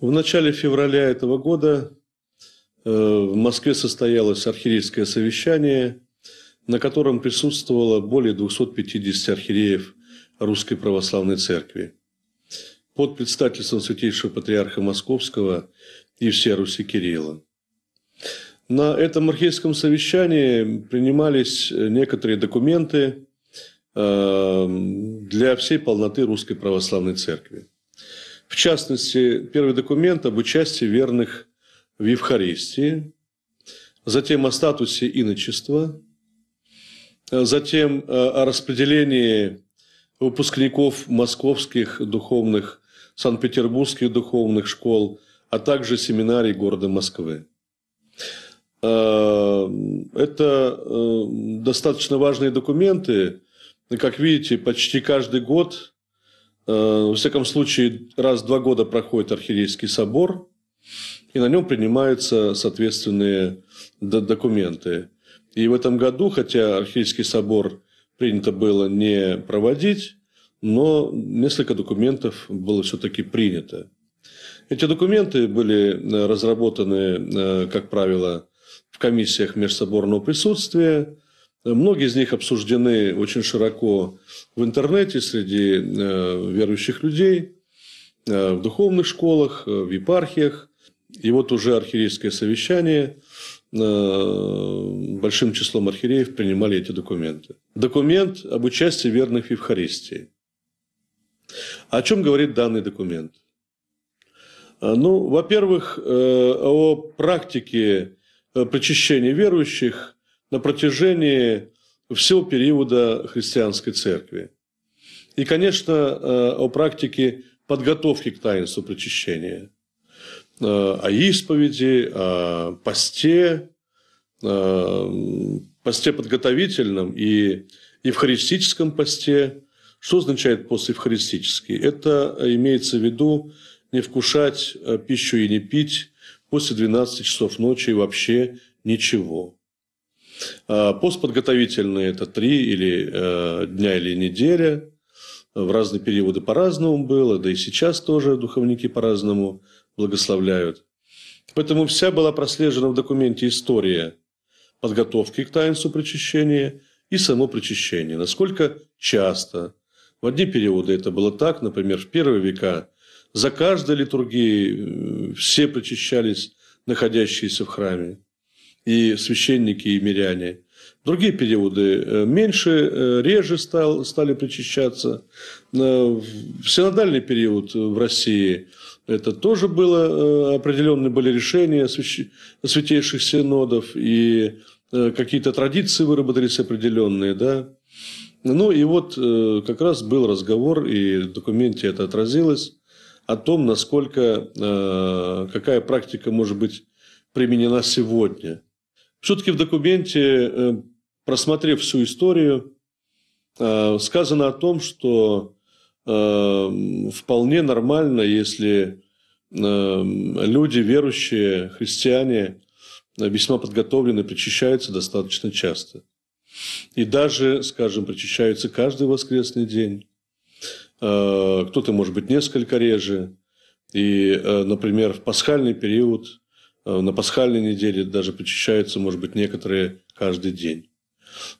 В начале февраля этого года э, в Москве состоялось архиерейское совещание, на котором присутствовало более 250 архиереев Русской Православной Церкви. Под председательством Святейшего Патриарха Московского и всея Руси Кирилла. На этом архейском совещании принимались э, некоторые документы э, для всей полноты Русской Православной Церкви. В частности, первый документ об участии верных в Евхаристии, затем о статусе иночества, затем э, о распределении выпускников московских духовных, санкт-петербургских духовных школ, а также семинарий города Москвы. Э, это э, достаточно важные документы. Как видите, почти каждый год Э, во всяком случае, раз в два года проходит архиерейский собор, и на нем принимаются соответственные документы. И в этом году, хотя архиерейский собор принято было не проводить, но несколько документов было все-таки принято. Эти документы были э, разработаны, э, как правило, в комиссиях межсоборного присутствия, Многие из них обсуждены очень широко в интернете среди э, верующих людей, э, в духовных школах, э, в епархиях. И вот уже архиерейское совещание большим числом архиереев принимали эти документы. Документ об участии верных в Евхаристии. О чем говорит данный документ? Ну, во-первых, о практике причащения верующих на протяжении всего периода христианской церкви. И, конечно, э, о практике подготовки к таинству причащения, э, о исповеди, о посте, э, посте подготовительном и евхаристическом посте. Что означает пост евхаристический? Это имеется в виду не вкушать пищу и не пить после 12 часов ночи и вообще ничего. А, постподготовительные – это три или э, дня или неделя. В разные периоды по-разному было, да и сейчас тоже духовники по-разному благословляют. Поэтому вся была прослежена в документе история подготовки к таинству причащения и само причащение. Насколько часто. В одни периоды это было так, например, в первые века за каждой литургией э, все причащались находящиеся в храме и священники, и миряне. Другие периоды э, меньше, э, реже стал, стали причащаться. Э, в синодальный период в России это тоже было, определенные были решения святейших синодов, и какие-то традиции выработались определенные, да. Ну и вот как раз был разговор, и в документе это отразилось, о том, насколько, какая практика может быть применена сегодня – все-таки в документе, э, просмотрев всю историю, э, сказано о том, что э, вполне нормально, если люди, верующие, христиане, весьма подготовлены, причащаются достаточно часто. И даже, скажем, причащаются каждый воскресный день. Кто-то, может быть, несколько реже. И, например, в пасхальный период Э, на пасхальной неделе даже почищаются, может быть, некоторые каждый день.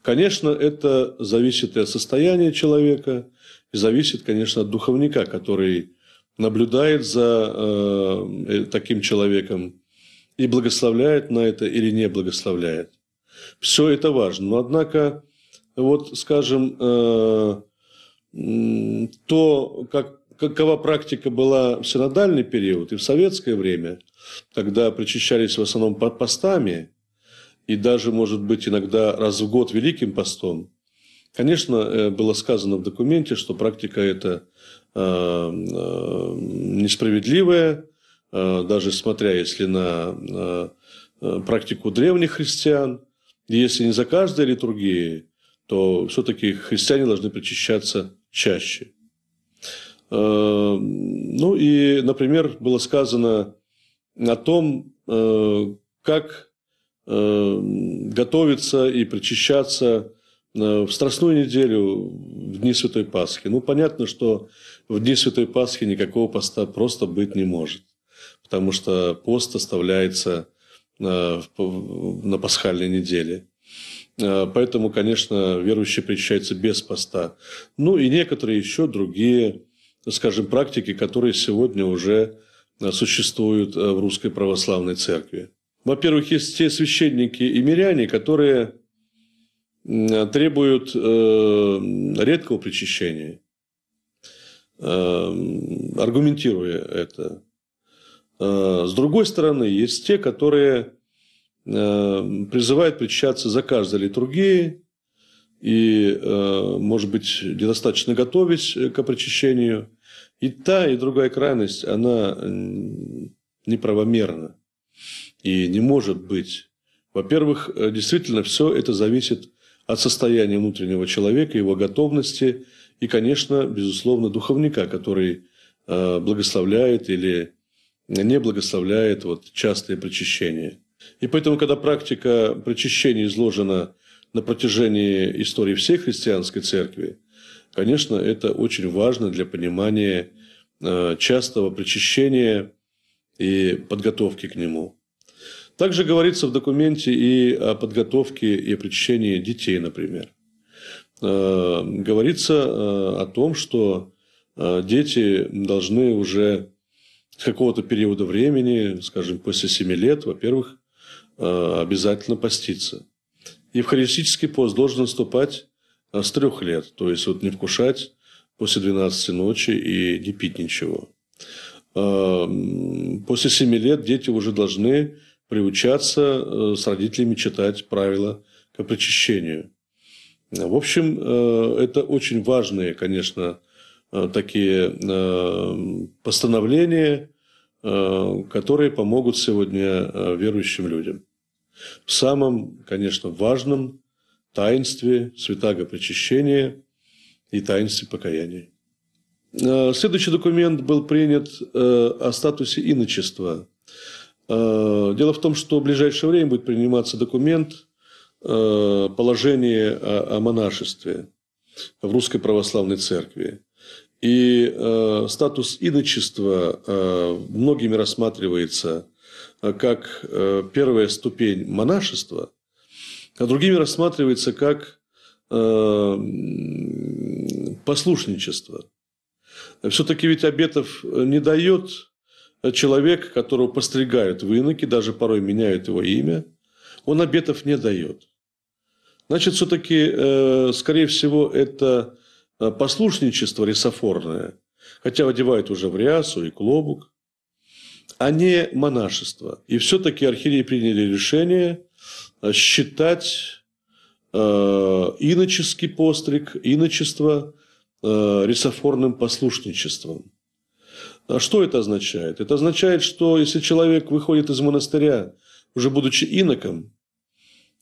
Конечно, это зависит и от состояния человека, и зависит, конечно, от духовника, который наблюдает за э, э таким человеком и благословляет на это или не благословляет. Все это важно. Но, однако, вот, скажем, э, то, как, какова практика была в синодальный период и в советское время – Тогда причащались в основном постами, и даже, может быть, иногда раз в год великим постом. Конечно, э, было сказано в документе, что практика эта э, э, несправедливая, даже смотря если на практику древних христиан, если не за каждой литургией, то все-таки христиане должны причащаться чаще. Ну и, например, было сказано, о том, э, как э, готовиться и причащаться э, в Страстную неделю, в Дни Святой Пасхи. Ну, понятно, что в Дни Святой Пасхи никакого поста просто быть не может, потому что пост оставляется на пасхальной неделе. Поэтому, конечно, верующие причащаются без поста. Ну и некоторые еще другие, скажем, практики, которые сегодня уже Э, существуют э, в Русской Православной Церкви. Во-первых, есть те священники и миряне, которые э, требуют редкого причащения, эм, аргументируя это. С другой стороны, есть те, которые призывают причащаться за каждой литургией и, может быть, недостаточно готовясь к причащению – и та, и другая крайность, она э, неправомерна и не может быть. Во-первых, э, действительно, все это зависит от состояния внутреннего человека, его готовности и, конечно, безусловно, духовника, который э, благословляет или не благословляет вот, частые причащения. И поэтому, когда практика причащения изложена на протяжении истории всей христианской церкви, Конечно, это очень важно для понимания э, частого причащения и подготовки к нему. Также говорится в документе и о подготовке и о причащении детей, например. Э, говорится э, о том, что дети должны уже с какого-то периода времени, скажем, после 7 лет, во-первых, обязательно поститься. Евхаристический пост должен наступать а с трех лет. То есть, вот не вкушать после 12 ночи и не пить ничего. А, после 7 лет дети уже должны приучаться э, с родителями читать правила к причащению. В общем, э, это очень важные, конечно, э, такие постановления, которые помогут сегодня верующим людям. В самом, конечно, важном таинстве святаго причащения и таинстве покаяния. Э, следующий документ был принят э, о статусе иночества. Э, дело в том, что в ближайшее время будет приниматься документ положение о монашестве в Русской Православной Церкви. И статус иночества многими рассматривается как первая ступень монашества, а другими рассматривается как э, послушничество. Все-таки ведь обетов э, не дает человек, которого постригают в иноки, даже порой меняют его имя, он обетов не дает. Значит, все-таки, э, скорее всего, это послушничество рисофорное, хотя одевают уже в рясу и клобук, а не монашество. И все-таки архиереи приняли решение – Э, считать э, иноческий постриг, иночество э, рисофорным послушничеством. А что это означает? Это означает, что если человек выходит из монастыря, уже будучи иноком,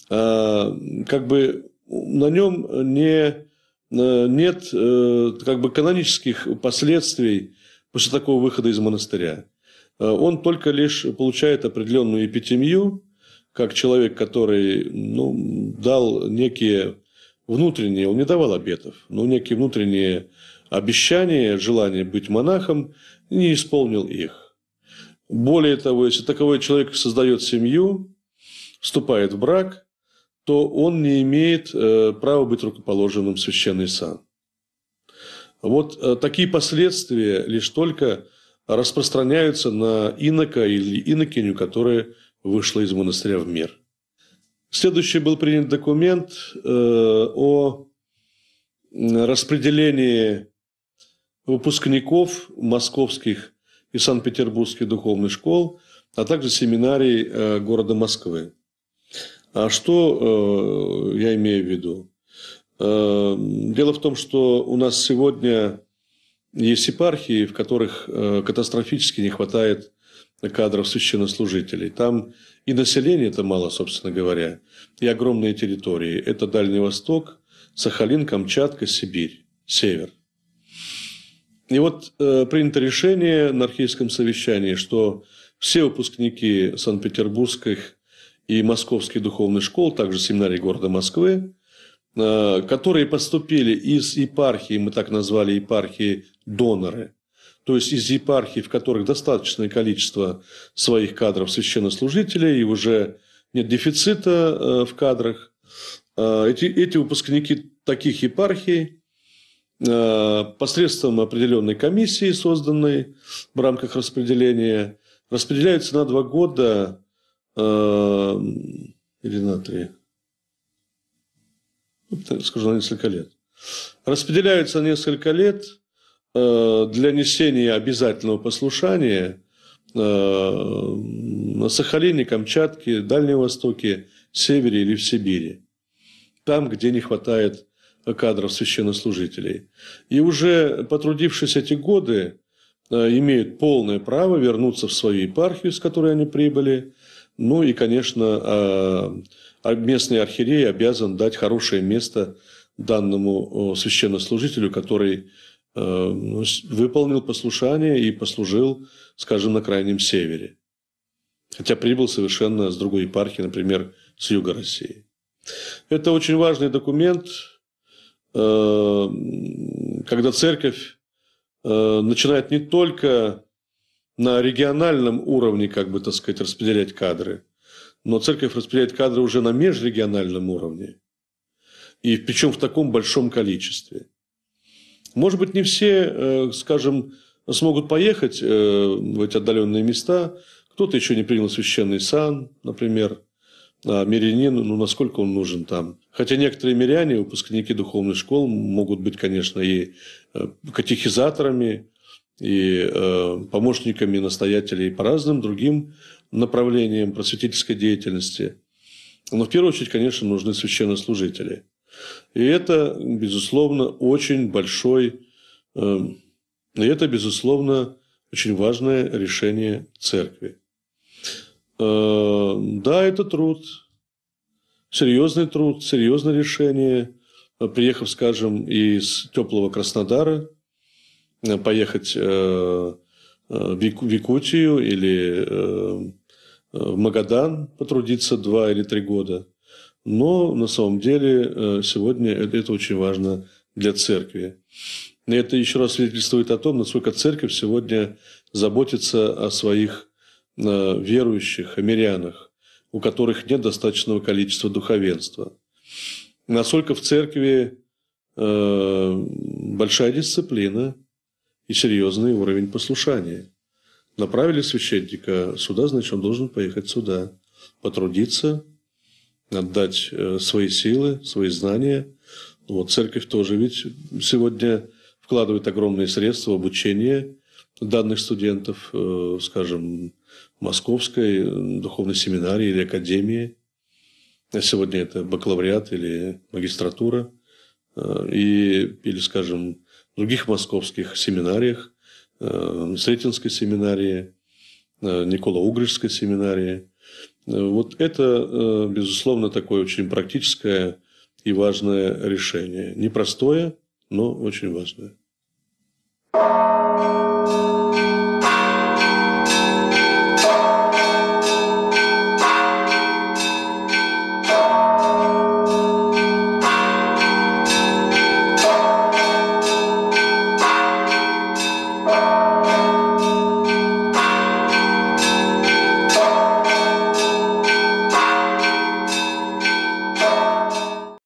как бы на нем не, нет как бы канонических последствий после такого выхода из монастыря. Он только лишь получает определенную эпитемию, как человек, который ну, дал некие внутренние, он не давал обетов, но некие внутренние обещания, желание быть монахом, не исполнил их. Более того, если таковой человек создает семью, вступает в брак, то он не имеет э, права быть рукоположенным в священный сан. Вот э, такие последствия лишь только распространяются на инока или инокиню, которые вышла из монастыря в мир. Следующий был принят документ э, о распределении выпускников московских и санкт-петербургских духовных школ, а также семинарий э, города Москвы. А что э, я имею в виду? Э, дело в том, что у нас сегодня есть епархии, в которых э, катастрофически не хватает кадров священнослужителей. Там и население это мало, собственно говоря, и огромные территории. Это Дальний Восток, Сахалин, Камчатка, Сибирь, Север. И вот э, принято решение на архейском совещании, что все выпускники Санкт-Петербургских и московских духовных школ, также семинарий города Москвы, э, которые поступили из епархии, мы так назвали епархии доноры, то есть из епархий, в которых достаточное количество своих кадров священнослужителей, и уже нет дефицита э, в кадрах. Э, эти, эти выпускники таких епархий э, посредством определенной комиссии, созданной в рамках распределения, распределяются на два года или на три, ну, скажу, на несколько лет. Распределяются на несколько лет – Э, для несения обязательного послушания э, на Сахалине, Камчатке, Дальнем Востоке, Севере или в Сибири. Там, где не хватает кадров священнослужителей. И уже потрудившись эти годы, э, имеют полное право вернуться в свою епархию, с которой они прибыли. Ну и, конечно, а местный архиерей обязан дать хорошее место данному священнослужителю, который Э, выполнил послушание и послужил, скажем, на Крайнем Севере. Хотя прибыл совершенно с другой епархии, например, с юга России. Это очень важный документ, э, когда церковь э, начинает не только на региональном уровне, как бы, так сказать, распределять кадры, но церковь распределяет кадры уже на межрегиональном уровне, и причем в таком большом количестве – может быть, не все, э, скажем, смогут поехать э, в эти отдаленные места. Кто-то еще не принял священный сан, например. А мирянин, ну, насколько он нужен там. Хотя некоторые миряне, выпускники духовных школ, могут быть, конечно, и э, катехизаторами, и помощниками настоятелей по разным другим направлениям просветительской деятельности. Но в первую очередь, конечно, нужны священнослужители – и это, безусловно, очень большой, эм, и это, безусловно, очень важное решение церкви. Э, да, это труд, серьезный труд, серьезное решение. Э, приехав, скажем, из теплого Краснодара, э, поехать в Якутию или в Магадан потрудиться два или три года – но на самом деле э, сегодня это очень важно для церкви. И это еще раз свидетельствует о том, насколько церковь сегодня заботится о своих э, верующих, о мирянах, у которых нет достаточного количества духовенства. Насколько в церкви э, большая дисциплина и серьезный уровень послушания. Направили священника сюда, значит, он должен поехать сюда, потрудиться – отдать э, свои силы, свои знания. Вот церковь тоже ведь сегодня вкладывает огромные средства в обучение данных студентов, э, скажем, Московской э, духовной семинарии или академии. А сегодня это бакалавриат или магистратура. И, или, скажем, в других московских семинариях, Сретенской семинарии, Никола-Угришской семинарии – Э, вот это, э, безусловно, такое очень практическое и важное решение. Непростое, но очень важное.